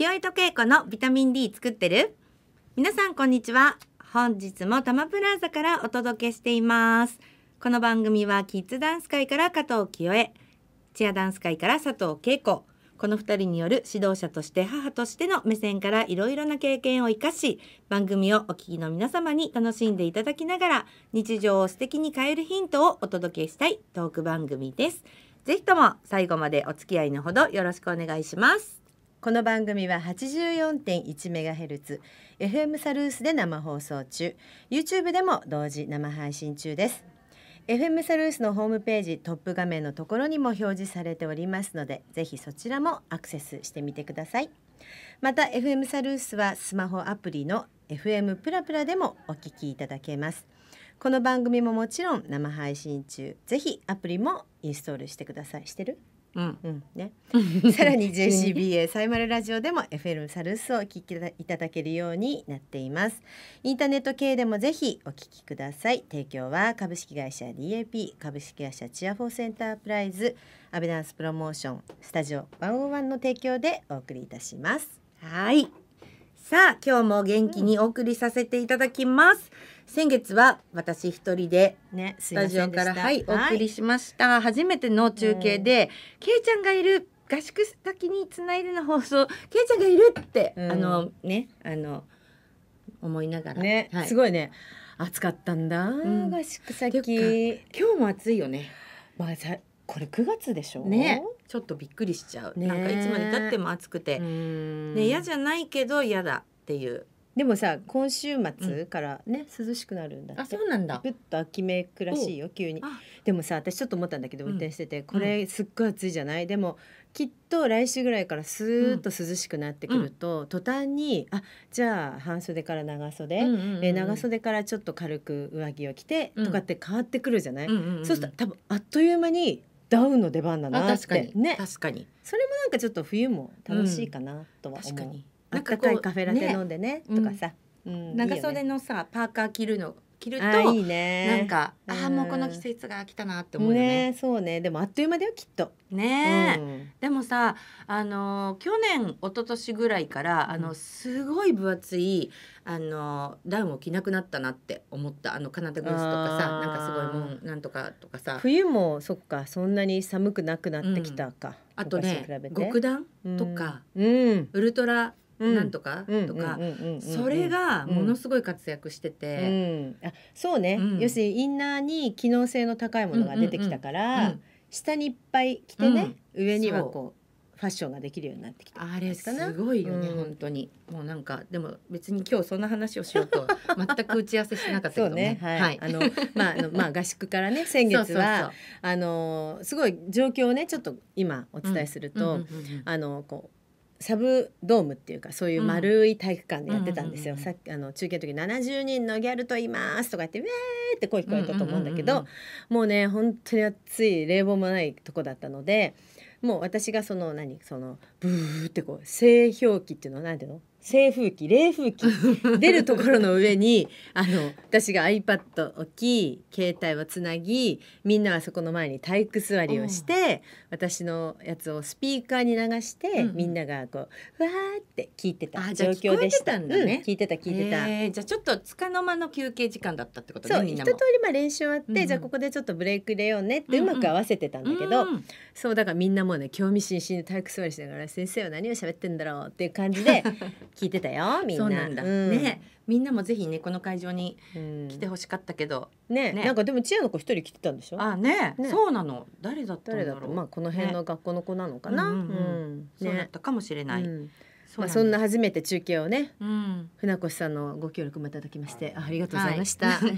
きおいとけいこのビタミン D 作ってる皆さんこんにちは本日もたまプラザからお届けしていますこの番組はキッズダンス界から加藤清恵チアダンス界から佐藤恵子この2人による指導者として母としての目線からいろいろな経験を生かし番組をお聴きの皆様に楽しんでいただきながら日常を素敵に変えるヒントをお届けしたいトーク番組です。是非とも最後までお付き合いのほどよろしくお願いします。この番組は八十四点一メガヘルツ FM サルースで生放送中 YouTube でも同時生配信中です FM サルースのホームページトップ画面のところにも表示されておりますのでぜひそちらもアクセスしてみてくださいまた FM サルースはスマホアプリの FM プラプラでもお聞きいただけますこの番組ももちろん生配信中ぜひアプリもインストールしてくださいしてるうんうんね、さらに JCBA サイマルラジオでも FM サルスをお聞きいただけるようになっていますインターネット系でもぜひお聞きください提供は株式会社 DAP 株式会社チアフォーセンタープライズアベナンスプロモーションスタジオワン1ワンの提供でお送りいたしますはいさあ今日も元気にお送りさせていただきます、うん先月は私一人でねスタジオから、ね、はいお送りしました、はい、初めての中継で、けいちゃんがいる合宿先につないでの放送けいちゃんがいるって、あのねあの思いながらね、はい、すごいね暑かったんだ、うん、合宿先今日も暑いよねまあさこれ9月でしょねちょっとびっくりしちゃう、ね、なんかいつまでたっても暑くてね嫌じゃないけど嫌だっていうでもさ今週末からね、涼しくなるんだってあそうなんだぐっと秋めくらしいよ急にでもさ私ちょっと思ったんだけど運転してて、これすっごい暑いじゃないでもきっと来週ぐらいからスーッと涼しくなってくると、途端にあじゃあ半袖から長袖、え長袖からちょっと軽く上着を着て、とかって変わってくるじゃない、そうすると多分あっという間にダウンの出番だなって確かにね確かにそれもなんかちょっと冬も楽しいかなとは思う、なんかかいカフェラテ飲んでねとかさ、長袖のさパーカー着るの着るといい、ね、なんかああもうこの季節が来たなって思うよねそうねでもあっという間だよきっとね、でもさあの去年一昨年ぐらいからあのすごい分厚いあのダウンを着なくなったなって思ったあのカナダグースとかさなんかすごいもんなんとかとかさ冬もそっかそんなに寒くなくなってきたか、あとね極暖とか、ウルトラなんとかとかそれがものすごい活躍してて、あそうね、要するにインナーに機能性の高いものが出てきたから、下にいっぱい着てね、上にはこう。ファッションができるようになってきたあれすごいよね、ん、本当にもうなんかでも別に今日そんな話をしようと全く打ち合わせしなかったけどねはい、あのまああのまあ合宿からね 先月はあのすごい状況をねちょっと今お伝えすると、あのこうサブドームっていうかそういう丸い体育館でやってたんですよ、さっきあの中継の時70人のギャルといますとか言ってウェーって声聞こえたと思うんだけど、もうね本当に暑い冷房もないとこだったのでもう私がその何そのブーってこう製氷機っていうのは何ていうの冷風機冷風機出るところの上にあの私が iPad 置き携帯をつなぎみんなはそこの前に体育座りをして私のやつをスピーカーに流して、うん、みんながこうふわーって聞いてた状況でした。聞ねうん、聞いてた聞いてた、えー、じゃあちょっとつかの間の休憩時間だったってことねそう一通りまあ練習終わって、うん、じゃあここでちょっとブレイク入れようねってうまく合わせてたんだけど、うんうん、そうだからみんなもうね興味津々で体育座りしながら先生は何を喋ってんだろうっていう感じで 聞いてたよみんな。そうなんだ、うん、ねみんなもぜひねこの会場に来てほしかったけど、うん、ねねなんかでもチアの子一人来てたんでしょあね、ね、そうなの誰だったんだろうまあこの辺の学校の子なのかな、ね、うん、うんね、そうだったかもしれない。そまあ、そんな初めて中継をね、うん、船越さんのご協力もいただきましてありがとうございました、はい、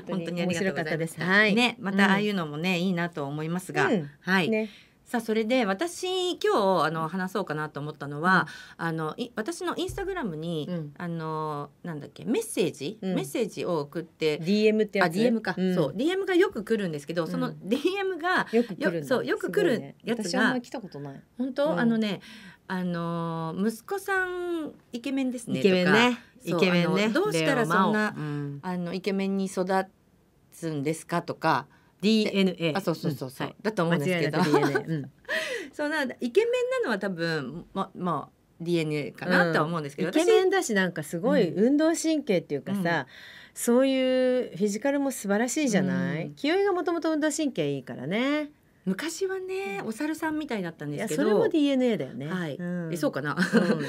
本当に面白かったです、はい、ねまたああいうのもね、うん、いいなと思いますが、うん、はい、ねさあそれで私今日あの話そうかなと思ったのは、うん、あの私のインスタグラムに、うん、あのなんだっけメッセージ、うん、メッセージを送って DM ってやつあ DM か、そう DM がよく来るんですけどその DM が、よく来るそうよく来るやつが、ね、来たことない本当、あのねあの息子さんイケメンですねイケメンねイケメンねどうしたらそんな、あのイケメンに育つんですかとか。DNA あそうそうそうそう、はい、だと思うんですけど そうなイケメンなのは多分ままあ DNA かなとは思うんですけど、うん、イケメンだしなんかすごい運動神経っていうかさ、うん、そういうフィジカルも素晴らしいじゃない、うん、清居がもともと運動神経いいからね昔はね、お猿さんみたいだったんですけど。それも DNA だよね。はい。えそうかな。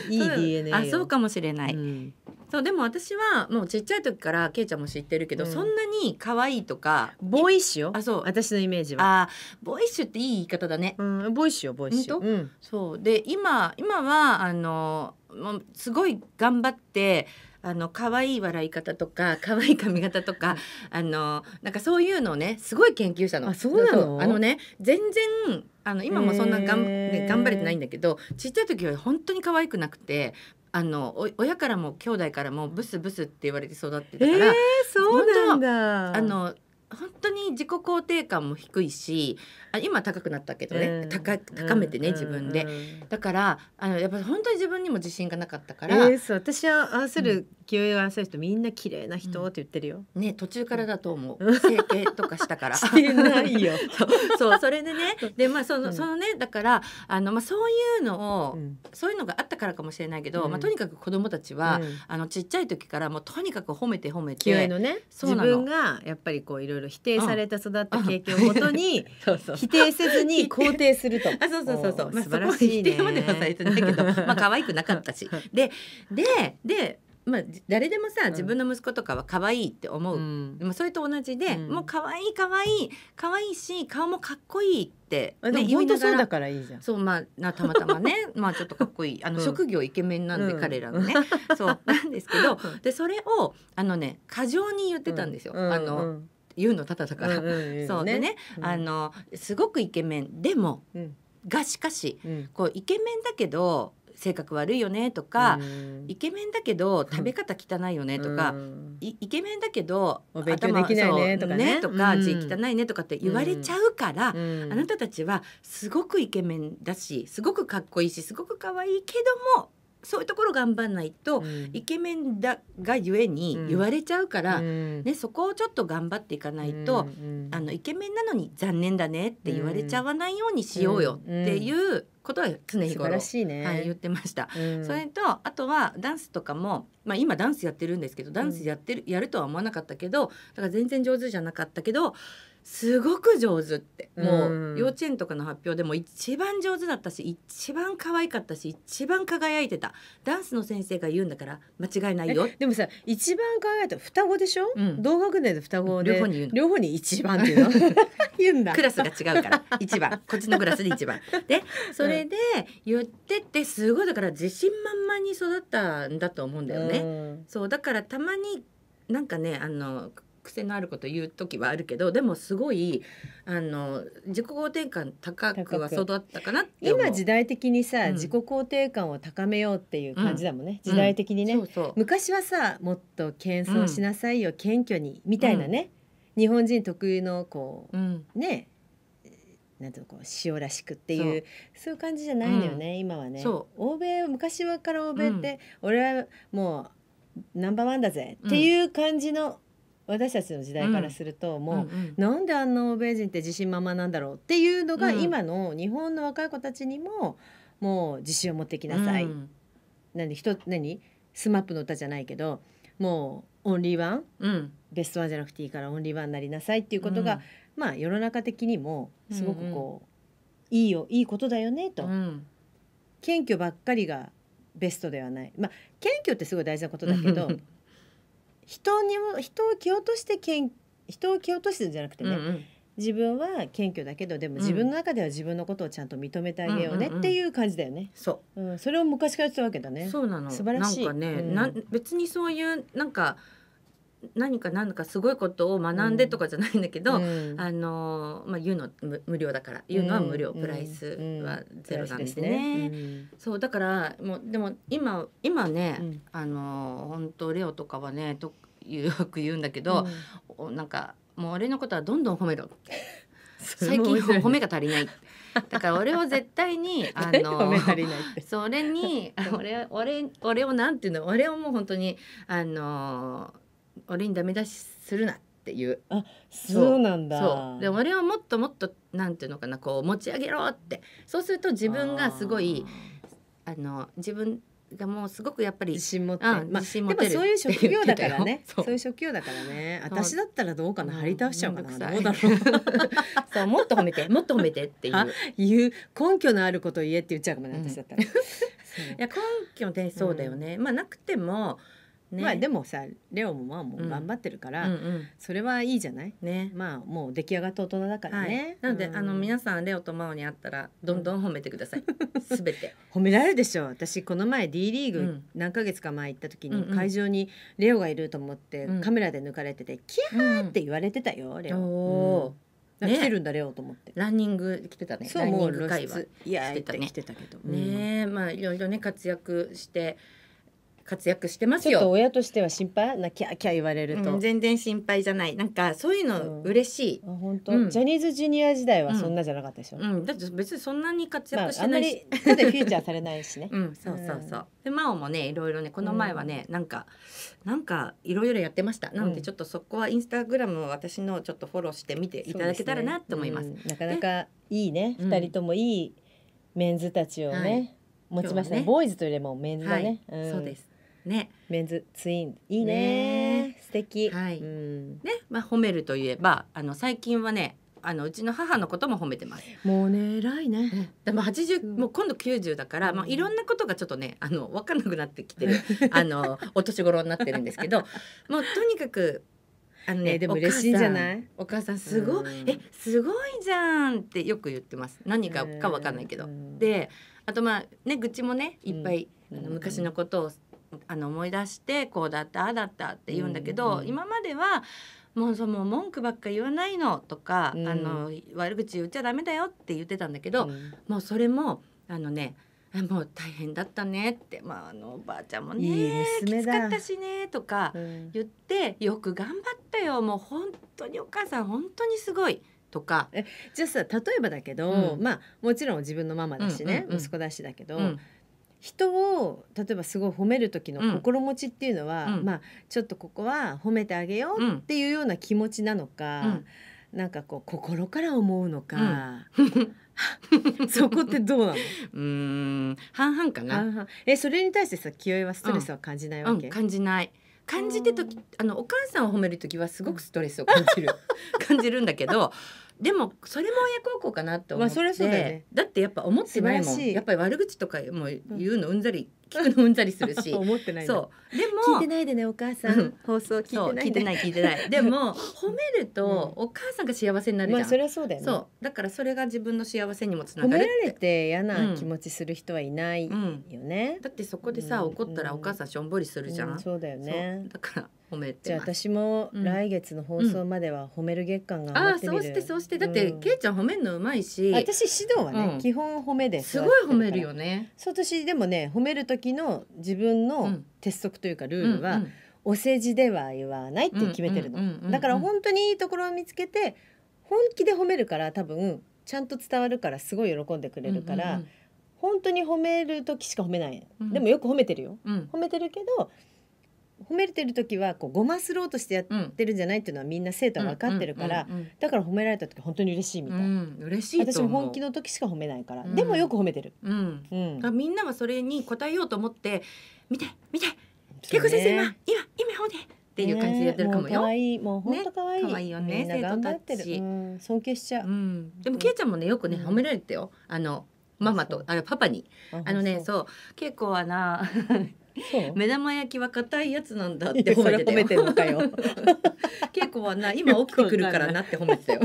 いい DNA あ、そうかもしれない。そうでも私はもうちっちゃい時からけいちゃんも知ってるけど、そんなに可愛いとかボイッシュあそう私のイメージはあボイッシュっていい言い方だね、うん、ボイッシュよボイッシュ、そうで今今はあのもうすごい頑張ってあの可愛い笑い方とか 可愛い髪型とかあのなんかそういうのをねすごい研究者のあそうなのあのね全然あの今もそんながん、頑張れてないんだけどちっちゃい時は本当に可愛くなくてあの親からも兄弟からもブスブスって言われて育ってたから、えー、そうなんだあの本当に自己肯定感も低いしあ今高くなったけどね、うん、高高めてね、うん、自分で、だからあのやっぱり本当に自分にも自信がなかったから、えー、そう私は合わせる、気を合わせる人みんな綺麗な人って言ってるよ、ね途中からだと思う整形とかしたから ないよ そうそれでねでまあその,、そのねだからあの、まあ、そういうのを、そういうのがあったからかもしれないけど、まあ、とにかく子供たちは、あのちっちゃい時からもうとにかく褒めて褒めて、ね、自分がやっぱりこういろいろろ否定された育った経験をもとに 否定せずに 肯定すると。あそうそうそうそう。まあ、素晴らしい、ね、否定まではされてないけど、まあ可愛くなかったし。でででまあ、誰でもさ自分の息子とかは可愛いって思う、うん、もそれと同じで、うん、もう可愛い可愛い可愛いし顔もかっこいいって、ね、でも本当そうだからいいじゃんそうまあなたまたまねまあちょっとかっこいいあの、うん、職業イケメンなんで、彼らのね、うん、そうなんですけどでそれをあのね過剰に言ってたんですよ。あの言うのただだから、うんうんうん、そうでね、うん、あのすごくイケメンでも、うん、がしかし、うん、こうイケメンだけど性格悪いよねとか、イケメンだけど食べ方汚いよねとか、イケメンだけど頭できないねとかねとか、字汚いねとかって言われちゃうから、あなたたちはすごくイケメンだしすごくかっこいいしすごく可愛いけどもそういうところ頑張んないと、うん、イケメンだがゆえに言われちゃうから、うん、ね、そこをちょっと頑張っていかないと、うん、あのイケメンなのに残念だねって言われちゃわないようにしようよっていうことは常日頃、ね、はい、言ってました。それとあとはダンスとかも、まあ、今ダンスやってるんですけどダンスやってる、やるとは思わなかったけどだから全然上手じゃなかったけどすごく上手ってもう幼稚園とかの発表でも一番上手だったし一番可愛かったし一番輝いてたダンスの先生が言うんだから間違いないよでもさ一番輝いた双子でしょ、うん、同学年で双子で両方に言うの両方に一番っていうの 言うんだクラスが違うから一番こっちのクラスで一番でそれで言ってってすごいだから自信満々に育ったんだと思うんだよね、うん、そうだからたまになんかねあの癖のあること言う時はあるけどでもすごいあの自己肯定感高くは育ったかなって今時代的にさ、うん、自己肯定感を高めようっていう感じだもんね、うん、時代的にね、うん、そうそう昔はさもっと謙遜しなさいよ、謙虚にみたいなね、日本人特有のこう、ねなんていうのこう塩らしくっていうそういう感じじゃないのよね、今はね。そう欧米昔から欧米って、俺はもうナンバーワンだぜっていう感じの、私たちの時代からすると、もう、うんうん、なんであんな欧米人って自信満々なんだろうっていうのが、今の日本の若い子たちにももう自信を持ってきなさい。うん、何人何スマップの歌じゃないけどもうオンリーワン、うん、ベストワンじゃなくていいからオンリーワンになりなさいっていうことが、うん、まあ世の中的にもすごくこう、うん、いいよいいことだよねと、うん、謙虚ばっかりがベストではないまあ謙虚ってすごい大事なことだけど 人にも人を気落としてけん人を気落としてるんじゃなくてね、うんうん自分は謙虚だけどでも自分の中では自分のことをちゃんと認めてあげようねっていう感じだよね。そう、うん、それを昔から言ってたわけだね。そうなの。素晴らしい。なんかね、うん、な別にそういうなんか何か何かすごいことを学んでとかじゃないんだけど、うん、あのまあ言うの無料だから言うのは無料、うん、プライスはゼロなんですね。うん、そうだからもうでも今今ね、あの本当レオとかはねとよく言うんだけど、なんかもう俺のことはどんどん褒めろ。最近褒めが足りない。だから俺は絶対に あのそれに俺俺俺をなんていうの俺をもう本当にあの俺にダメ出しするなっていうあそうなんだそうで俺はもっともっとなんていうのかなこう持ち上げろってそうすると自分がすごいあの自分がもうすごくやっぱり自信持って、うんまあ、自信持てそういう職業だからねそういう職業だからね私だったらどうかな張り倒しちゃうかな、うん、どうだろう そうもっと褒めてもっと褒めてっていうう根拠のあることを言えって言っちゃうかもね私だったら、うん、いや根拠でそうだよね、まあなくてもねまあでもさレオもまあもう頑張ってるから、うんうんそれはいいじゃないねまあもう出来上がった大人だからね、はい、なので、うんあの皆さんレオとマオに会ったらどんどん褒めてください、すべて褒められるでしょ私この前 D リーグ何ヶ月か前行った時に会場にレオがいると思ってカメラで抜かれててキャーって言われてたよレオ、うん来てるんだレオと思って、ランニング来てたねそラうンニもンうグ露会話出出いやーって来てたけど、ねえまあいろいろね活躍して活躍してますよ。ちょっと親としては心配なきゃきゃ言われると、うん、全然心配じゃない。なんかそういうの嬉しい。うん、本当、うん、ジャニーズジュニア時代はそんなじゃなかったでしょ。うん、だって別にそんなに活躍してないし、まあ、あんまりフィーチャーされないしね。うん、そうそうそう。でマオもねいろいろねこの前はね、なんかなんかいろいろやってました。なのでちょっとそこはインスタグラムを私のちょっとフォローしてみていただけたらなと思います。すね、なかなかいいね。二人ともいいメンズたちをね。はい、持ちましたね、ね、ボーイズというよりもメンズだね、はい、そうですね、メンズツインいいねね素敵はい、うん、ねまあ褒めるといえばあの最近はねあのうちの母のことも褒めてます。もうね偉いね。でも八十、うん、もう今度九十だから、うん、まあいろんなことがちょっとねあの分かんなくなってきてる あのお年頃になってるんですけど、もうとにかくあのね、でも嬉しいじゃないお母さんすごい、えすごいじゃんってよく言ってます何かか分かんないけど、であとまあね愚痴もねいっぱい、あの昔のことをあの思い出してこうだったああだったって言うんだけど、うんうん、今まではもうその文句ばっか言わないのとか、うん、あの悪口言っちゃダメだよって言ってたんだけど、うん、もうそれもあのねもう大変だったねって、まあ、あのおばあちゃんもねいきつかったしねとか言って、うん、よく頑張ったよもう本当にお母さん本当にすごいとかえじゃあさ例えばだけど、うん、まあもちろん自分のママだしね、うんうんうん、息子だしだけど、うん、人を例えばすごい褒める時の心持ちっていうのは、うん、まあちょっとここは褒めてあげようっていうような気持ちなのか、うん、なんかこう心から思うのか、うん、そこってどうなの うん半々かなえそれに対してさ負いはストレスは感じないわけ、感じない感じてとあのお母さんを褒める時はすごくストレスを感じる 感じるんだけどでもそれも親孝行かなと思って、まあそれそうだよねだってやっぱ思ってないもんいやっぱり悪口とかも言うのうんざり聞くのうんざりするし 思ってないそうでも聞いてないでねお母さん放送聞いてない、聞いてない聞いてないでも褒めると、お母さんが幸せになるじゃん、まあ、それはそうだよ、ね、そうだからそれが自分の幸せにもつながる褒められて嫌な気持ちする人はいないよね、うん、だってそこでさ、怒ったらお母さんしょんぼりするじゃん、うんうん、そうだよねだから褒めてじゃあ私も来月の放送までは褒める月間がああそうしてそうしてだって、けいちゃん褒めるのうまいし私指導はね、基本褒めですすごい褒めるよねそう私でもね褒める時時の自分の鉄則というかルールは、うんうん、お世辞では言わないって決めてるのだから本当にいいところを見つけて本気で褒めるから多分ちゃんと伝わるからすごい喜んでくれるから、うんうんうん、本当に褒める時しか褒めないでもよく褒めてるよ、うん、褒めてるけど褒めてる時はこうごますろうとしてやってるんじゃないっていうのはみんな生徒は分かってるから、だから褒められた時本当に嬉しいみたいうん、嬉しい私も本気の時しか褒めないから、うん、でもよく褒めてる、うんうん、みんなはそれに応えようと思って「見て見て結子先生今今今ほめっていう感じでやってるかもよ。可、ね、愛いもう本当可愛い。可愛いよね。生徒たち、尊敬しちゃう。うん、でもけいちゃんもねよくね褒められてよ。あのママとあのパパにあのねそう稽古はな目玉焼きは硬いやつなんだって褒めて褒めてるのかよ稽古はな今起きてくるからなって褒めてたよ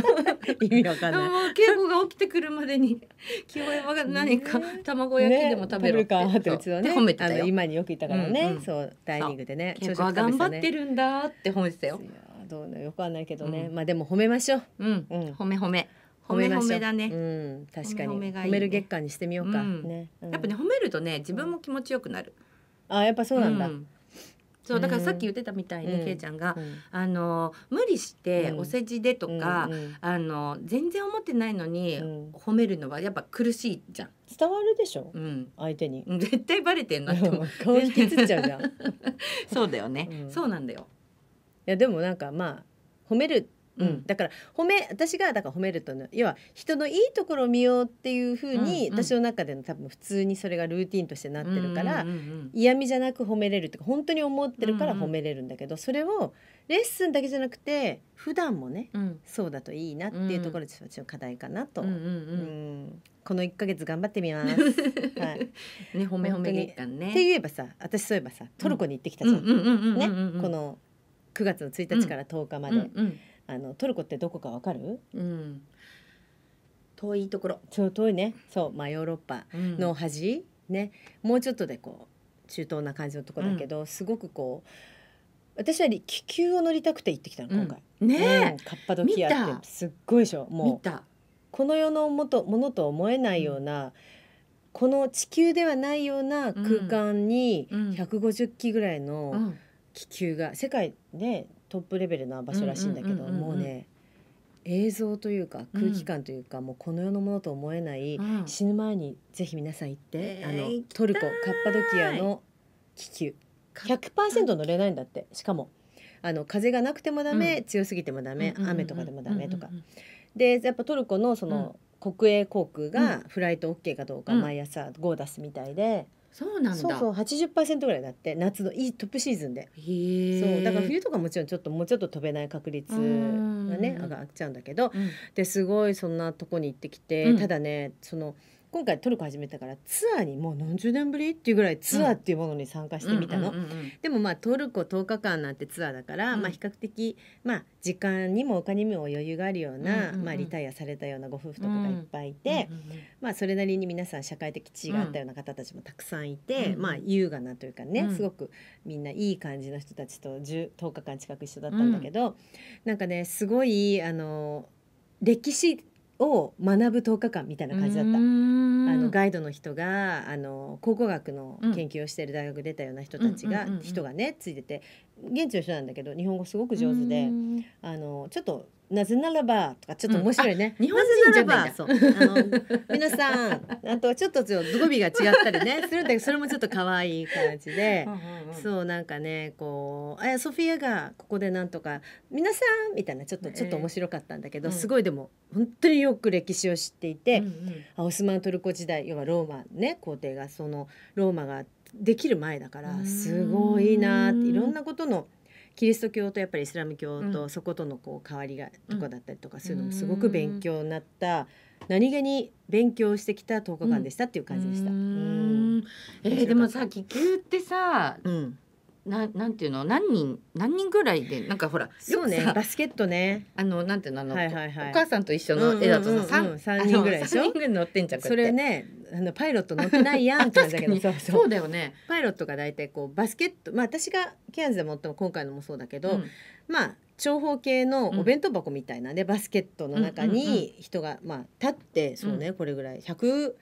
意味わかんないも稽古が起きてくるまでに清山が何か卵焼きでも食べるって,、ね、ってうちのね褒めてたよ今によくいたからね、うんうん、そうダイニングでね稽古は頑張ってるんだって褒めてたよどうのよくはないけどね、うん、まあでも褒めましょう、うん、うん、褒め褒め褒め褒めだね。うん、確かに褒め、ね、褒める月間にしてみようか、うん、ね、やっぱね褒めるとね自分も気持ちよくなる。あやっぱそうなんだ、うんそうだからさっき言ってたみたいに、けいちゃんが、うん、あの無理してお世辞でとか、うんうんうん、あの全然思ってないのに褒めるのはやっぱ苦しいじゃん。伝わるでしょ、うん、相手に絶対バレてんなって顔引きつっちゃうじゃん そうだよね、そうなんだよいやでもなんかまあ褒めるうん、だから褒め私がだから褒めると要は人のいいところを見ようっていうふうに、うんうん、私の中での多分普通にそれがルーティンとしてなってるから、うんうんうん、嫌味じゃなく褒めれるとか本当に思ってるから褒めれるんだけど、うんうん、それをレッスンだけじゃなくて普段もね、うん、そうだといいなっていうところで私の課題かなと、うんうんうんこの1か月頑張ってみます。はい。ね、褒め褒めね。って言えばさ、私そういえばさ、トルコに行ってきたじゃん。ね、この9月の1日から10日まで。うんうんうんあのトルコってどこかわかる、うん、遠いところそう遠いねそうまあヨーロッパの端、うん、ねもうちょっとでこう中東な感じのとこだけど、うん、すごくこう私は気球を乗りたくて行ってきたの今回、うん、ねえ、カッパドキアってすっごいでしょもうこの世のもとものと思えないような、この地球ではないような空間に150機ぐらいの気球が、世界ねトップレベルな場所らしいんだけどもうね映像というか空気感というか、もうこの世のものと思えない、死ぬ前にぜひ皆さん行って、あのトルコカッパドキアの気球100%乗れないんだってしかもあの風がなくてもダメ、強すぎてもダメ、雨とかでもダメとか、でやっぱトルコのその、国営航空がフライト OK かどうか毎朝ゴー出すみたいで、そうなんだそうそう80%ぐらいだって夏のいいトップシーズンでそうだから冬とかもちろんちょっともうちょっと飛べない確率がね上がっちゃうんだけど、うん、ですごいそんなとこに行ってきて、うん、ただねその今回トルコ始めたからツアーにもう何十年ぶりっていうぐらいツアーっていうものに参加してみたの。でもまあトルコ10日間なんてツアーだから、うん、まあ比較的まあ時間にもお金にも余裕があるような、まリタイアされたようなご夫婦とかがいっぱいいて、まそれなりに皆さん社会的地位があったような方たちもたくさんいて、うん、まあ優雅なというかね、うん、すごくみんないい感じの人たちと 10, 10日間近く一緒だったんだけど、うん、なんかねすごいあの歴史を学ぶ10日間みたいな感じだった。あのガイドの人があの考古学の研究をしている大学出たような人たちが、人がねついてて現地の人なんだけど日本語すごく上手であのちょっとなぜならばとかちょっと面白いね。うん、日本人じゃないそう。あの皆さんあとちょっと語尾が違ったりね するんだけどそれもちょっと可愛い感じで、そうなんかねこうあソフィアがここでなんとか皆さんみたいなちょっと、ちょっと面白かったんだけど、すごいでも本当によく歴史を知っていて、うんうん、オスマントルコ時代要はローマね皇帝がそのローマができる前だからすごいなっていろんなことの。キリスト教とやっぱりイスラム教とそことのこう変わりが、とかだったりとかそういうのもすごく勉強になった、何気に勉強してきた10日間でしたっていう感じでした。うん、えー、でもさ気球ってさ、うん、ななんていうの何人何人ぐらいでなんかほらそうねバスケットねあのなんていうのあの、はいはいはい、お母さんと一緒の絵だと三、うんうん、人ぐらいでしょ人ぐらい乗ってんじゃんそれねあのパイロット乗ってないやんって感じだけどそうだよねパイロットが大体こうバスケットまあ私がケアンズで持っても今回のもそうだけど、うん、まあ長方形のお弁当箱みたいなね、うん、バスケットの中に人が、まあ立ってそうね、これぐらい百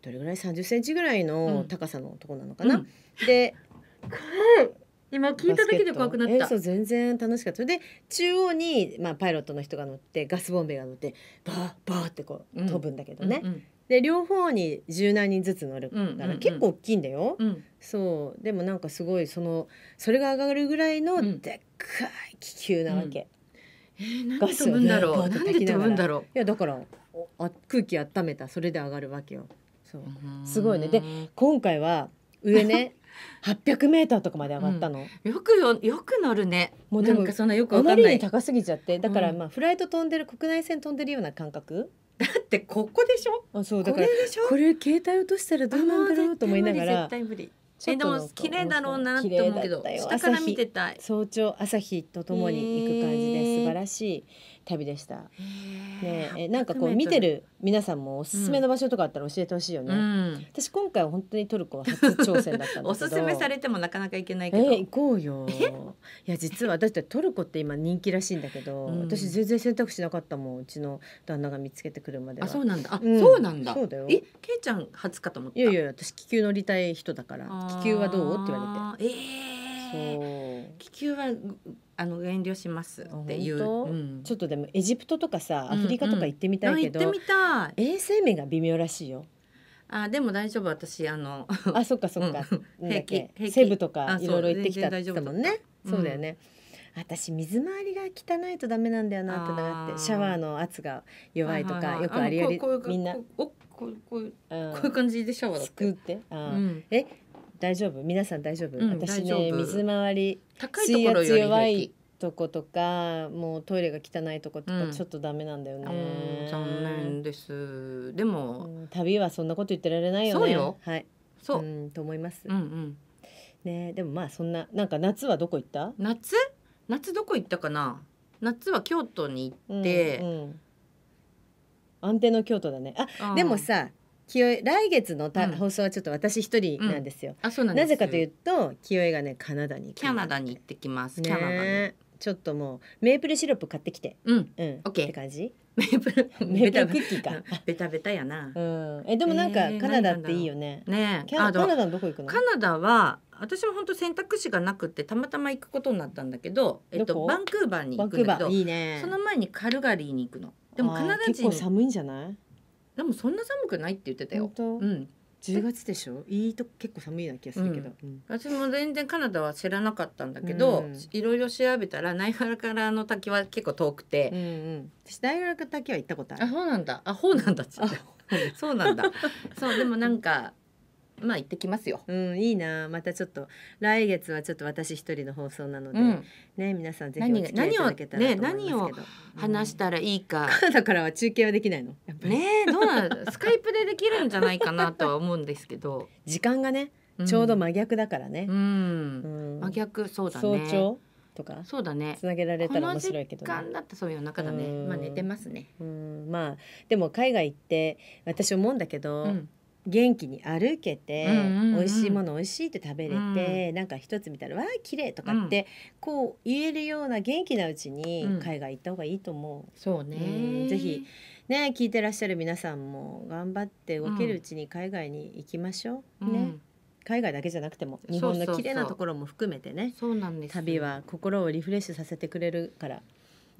どれぐらい三十センチぐらいの高さのとこなのかな、で今聞いただけで怖くなった。そう全然楽しかった。で中央にまあパイロットの人が乗ってガスボンベが乗ってバーバーってこう飛ぶんだけどね。うんうんで両方に十何人ずつ乗るから結構大きいんだよ、うん、そうでもなんかすごいそのそれが上がるぐらいのでっかい気球なわけ、うん、えー、何で飛ぶんだろう、ね、何で飛ぶんだろういやだからあ空気温めたそれで上がるわけよそうすごいねで今回は上ね800メーターとかまで上がったの、うん、よくよよくなるねもうでもそんなよくわかんない高すぎちゃってだからまあフライト飛んでる国内線飛んでるような感覚、だってここでしょあそうだからこれ携帯落としたらどうなんだろうと思いながらえでも綺麗だろうなって思うけど下から見てたい早朝朝日とともに行く感じで素晴らしい旅でした。ね、え、なんかこう見てる皆さんもおすすめの場所とかあったら教えてほしいよね、うん、私今回は本当にトルコは初挑戦だったんだけど おすすめされてもなかなか行けないけど、えー、行こうよいや実は私たちトルコって今人気らしいんだけど、うん、私全然選択しなかったもんうちの旦那が見つけてくるまであそうなんだあ、うん、そうなんだそうだよえけいちゃん初かと思ったいやいや私気球乗りたい人だから気球はどうって言われてええーそう級はあの遠慮しますっていう、うん、ちょっとでもエジプトとかさアフリカとか行ってみたいけど、うんうん、行ってみたい衛生面が微妙らしいよあでも大丈夫私あのあそっかそっか、うん、平気セブとかいろいろ行ってきたもんねそうだよね、うん、私水回りが汚いとダメなんだよなってなってシャワーの圧が弱いとかよくありありみんなこうこうこういう感じでシャワーだって。すってあ、うん、え大丈夫皆さん大丈夫、うん私ね水回り高いところよ水圧弱いとことかもうトイレが汚いとことかちょっとダメなんだよね、うん残念ですでも、うん旅はそんなこと言ってられないよねそうよはいそう、うんと思います、うんうんねでもまあそんななんか夏はどこ行った夏夏どこ行ったかな夏は京都に行って、うんうん安定の京都だねあでもさ清来月のた、うん放送はちょっと私一人なんですよ、あそうなんでなぜかというと清江がねカナダに行くキャナダに行ってきます、キャナダにちょっともうメープルシロップ買ってきてうんうんオッケーって感じメープル メープルクッキーか ベタベタやなうんえでもなんかカナダっていいよね、ナカナダのどこ行くのカナダは私も本当選択肢がなくてたまたま行くことになったんだけど、えっと、バンクーバーに行くんだーいいねその前にカルガリーに行くのでもカナダ結構寒いんじゃないでもそんな寒くないって言ってたよ。うん。十月でしょいいと結構寒いな気がするけど、うん、私も全然カナダは知らなかったんだけど、いろいろ調べたらナイファラからの滝は結構遠くて、うんうん、私ナイファラの滝は行ったことあるあそうなんだあほうなんだっつってそうなんだ そうでもなんかまあ行ってきますよ。うんいいなまたちょっと来月はちょっと私一人の放送なので、うん、ね皆さんぜひお付きけたらと思いますけど。何を、ね、何を話したらいいか。カナダからは中継はできないの。ねどうなのスカイプでできるんじゃないかなとは思うんですけど。時間がねちょうど真逆だからね。うん、うん、真逆そうだね。早朝とかそうだねつなげられたら面白いけど、ね、時だってそういう中だねまあ寝てますねうんまあでも海外行って私思うんだけど、うん、元気に歩けて、うんうんうん、美味しいもの美味しいって食べれて、うん、なんか一つ見たら「わあ綺麗とかって、こう言えるような元気なうちに海外行った方がいいと思う。うん、そうね、ぜひね聞いてらっしゃる皆さんも頑張って動けるうちに海外に行きましょう。うん、ね。海外だけじゃなくても日本の綺麗なところも含めてねそうなんです旅は心をリフレッシュさせてくれるから、ね、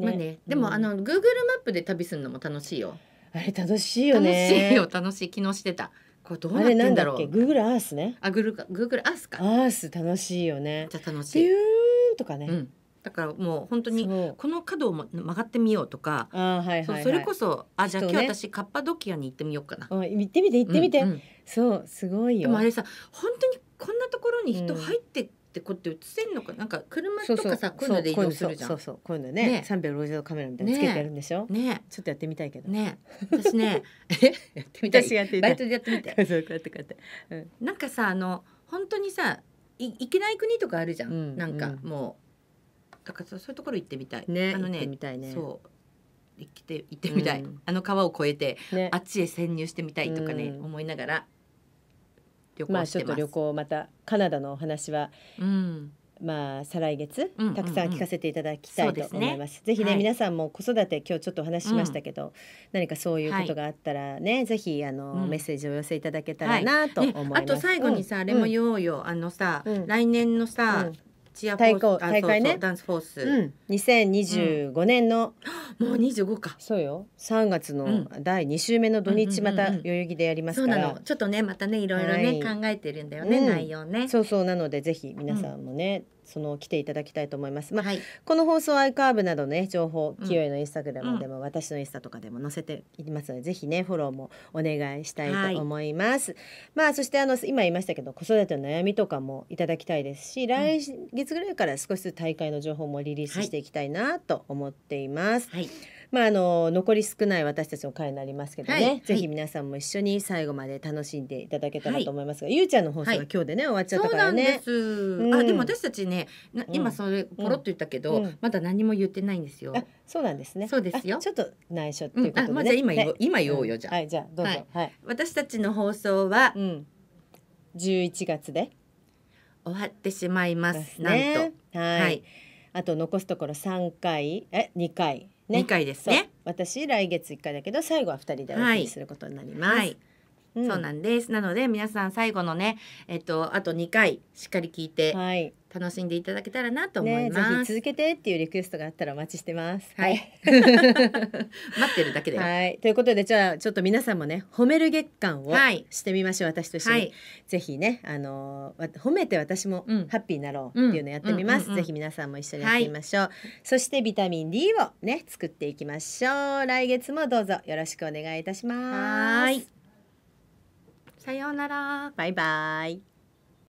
まあね、でも、うん、あの Google マップで旅するのも楽しいよあれ楽しいよね楽しいよ楽しい昨日してたこれどうなってんだろう。グーグルアースね。あグルグーグルアースか。アース楽しいよね。じゃ楽しい。ビューンとかね。うん、だからもう本当にこの角をも曲がってみようとかあ、はいはい、はい、それこそあじゃあ、今日私カッパドキアに行ってみようかな、うん、行ってみて行ってみて、うんうん、そうすごいよでもあれさ本当にこんなところに人入ってってこうやって映せんのかなんか車とかさこういうので移動するじゃんそうそうこういうのねね360度カメラみたいなつけてやるんでしょ、ねね、ちょっとやってみたいけどね私ね えやってみたい私やってみたいバイトでやってみて そうこうやってこうやって、うん、なんかさあの本当にさい行けない国とかあるじゃん、うん、なんかもう、だからそういうところ行ってみたい、ね、あのねねそう行って行ってみたい、うん、あの川を越えて、ね、あっちへ潜入してみたいとかね、うん、思いながら旅行まあちょっと旅行またカナダのお話は、うん、まあ再来月、うんうんうん、たくさん聞かせていただきたいと思います。すね、ぜひね、はい、皆さんも子育て今日ちょっとお話ししましたけど、うん、何かそういうことがあったらね、はい、ぜひあの、うん、メッセージを寄せいただけたらなと思います。はいね、あと最後にさ、あれもようよ、あのさ、来年のさ、チアフォース大会ねダンスフォース、うん、2025年の、うん、もう25かそうよ3月の第2週目の土日また代々木でやりますから、うんうんうんうん、ちょっとねまたねいろいろね、はい、考えてるんだよね、うん、内容ねそうそうなのでぜひ皆さんもね、その来ていただきたいと思います。まあ、はい、この放送アイカーブなどね情報清居のインスタグラムでも、うん、私のインスタとかでも載せていますので、うん、ぜひねフォローもお願いしたいと思います。はい、まあそしてあの今言いましたけど子育ての悩みとかもいただきたいですし来月ぐらいから少しずつ大会の情報もリリースしていきたいなと思っています。はい、はいまあ、あの残り少ない私たちの会になりますけどね、はい、ぜひ皆さんも一緒に最後まで楽しんでいただけたらと思いますが、はい、ゆうちゃんの放送は今日でね、終わっちゃったからね。で、うん、あでも私たちね今それポロっと言ったけど、うん、まだ何も言ってないんですよ。あそうなんですね。そうですよ。ちょっと内緒っていうことで、ね、まあ、じゃ今言おう、今言おうよじゃはい、じゃどうぞ、はい私たちの放送は、うん、月で終わってしまいます。すね、なんと、はい、あと残すところ三回え2回。ね、2回ですね私来月1回だけど最後は2人でお送りすることになります、はいうん、そうなんですなので皆さん最後のねえっとあと2回しっかり聞いて楽しんでいただけたらなと思います、ね、続けてっていうリクエストがあったらお待ちしてます。はい。待ってるだけで。はい。ということでじゃあちょっと皆さんもね褒める月間をしてみましょう、はい、私と一緒に、はい、ぜひねあの褒めて私もハッピーになろうっていうのやってみます。ぜひ皆さんも一緒にやってみましょう。はい、そしてビタミン D をね作っていきましょう。来月もどうぞよろしくお願いいたします。はい。さようなら。バイバイ。